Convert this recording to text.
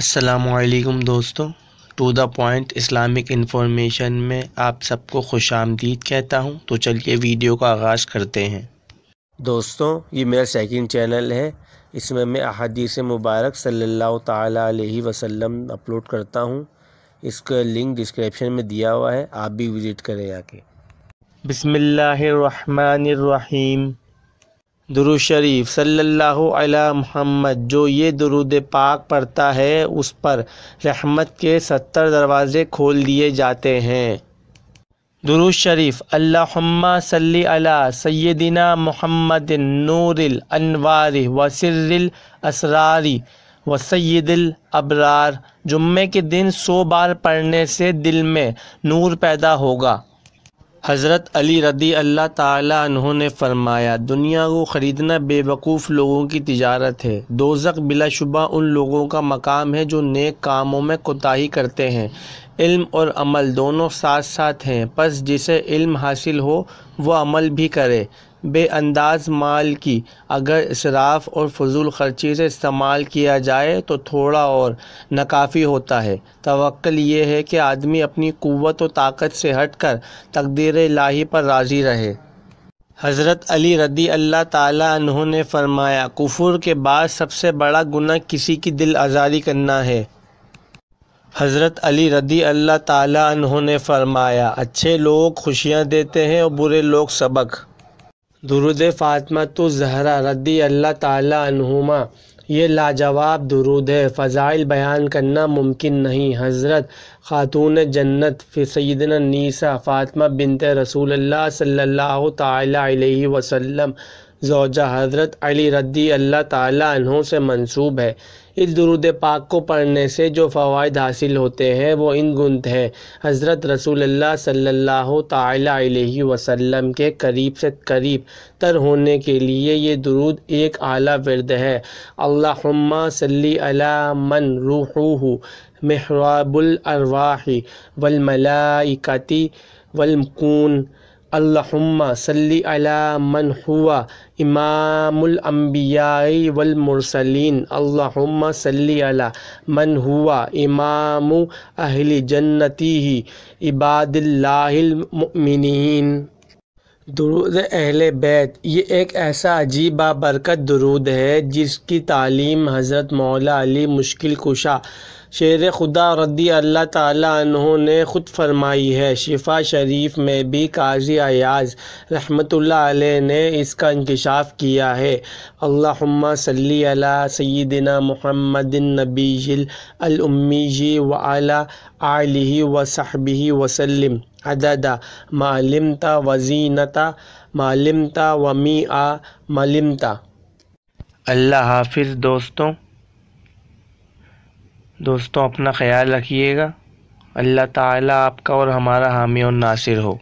असलकम दोस्तों to the point Islamic information में आप सबको खुश आमदीद कहता हूँ तो चलिए वीडियो का आगाज़ करते हैं दोस्तों ये मेरा सेकंड चैनल है इसमें मैं अदीस मुबारक सल्लल्लाहु अलैहि वसल्लम अपलोड करता हूँ इसका लिंक डिस्क्रिप्शन में दिया हुआ है आप भी विज़िट करें आके बिसमीम दुरुशरीफ़ शरीफ सल्लल्लाहु अलैहि मोहम्मद जो ये दुरुद पाक पढ़ता है उस पर रहमत के सत्तर दरवाज़े खोल दिए जाते हैं दुरुद शरीफ अल्लाहुम्मा सल्ली अला सैदिना मोहम्मद नूरिल अनवार वसरिल असरारी व सैदिल अबरार जुम्मे के दिन सौ बार पढ़ने से दिल में नूर पैदा होगा हज़रत अली रदी अल्लाह तु ने फरमाया दुनिया को ख़रीदना बेवकूफ़ लोगों की तजारत है दोजक बिलाशुबा उन लोगों का मकाम है जो नेक कामों में कोताही करते हैं इल्म और अमल दोनों साथ साथ हैं बस जिसे इल्म हासिल हो वह अमल भी करे बेअंदाज माल की अगर इसराफ और फजूल खर्ची से इस्तेमाल किया जाए तो थोड़ा और नाकाफ़ी होता है तवक्ल ये है कि आदमी अपनी क़वत व ताकत से हट कर तकदीर लाही पर राज़ी रहे हज़रत अली रदी अल्लाह तह ने फरमाया कुफुर के बाद सबसे बड़ा गुना किसी की दिल आज़ारी करना है हज़रत अली रदी अल्लाह तह ने फरमाया अच्छे लोग खुशियाँ देते हैं और बुरे लोग सबक दुरुद फ़ातमा तो जहरा रद्दी अल्लाह तालुमा ये लाजवाब दुरुद है फ़ज़ाइल बयान करना मुमकिन नहीं हज़रत ख़ातून जन्नत सैदन नीसा फ़ातमा बिनत रसूल अलैहि वसल्लम जोजा हज़रत अली रद्दी अल्लाह ताला से मंसूब है इस दरूद पाक को पढ़ने से जो फ़वाद हासिल होते हैं वो इन गुंत हैं हज़रत रसूलुल्लाह सल्लल्लाहु अलैहि वसल्लम के करीब से करीब तर होने के लिए ये दरूद एक आला वर्द है अल्लाहुम्मा सल्ली अला मन रूहू महराबुल अरवाही वलमलाइकती वलमकून अल्लाहुम्मा सल्ली अला मन हुआ इमामुल अम्बियाई वल मुरसलीन अल्लाहुम्मा हुआ इमाम अहली जन्नती ही इबादिल्लाहिल मुमिनीन अहल बैत ये एक ऐसा अजीब बरकत दरुद है जिसकी तालीम हज़रत मौला अली मुश्किल कुशा शेर खुदा रद्दी अल्लाह तहों ने ख़ुद फरमाई है शिफा शरीफ में भी काजी अयाज रहमत ने इसका इंकशाफ किया है अल्लाहुम्मा सल्ली अला सईदना महमदिन नबील अलउम्मीजी व अला आलि व वसलम अददा मालिमता वजीनता मालिमता वमी आ मलिमता अल्लाह हाफिज़ दोस्तों दोस्तों अपना ख्याल रखिएगा अल्लाह ताला आपका और हमारा हामी और नासिर हो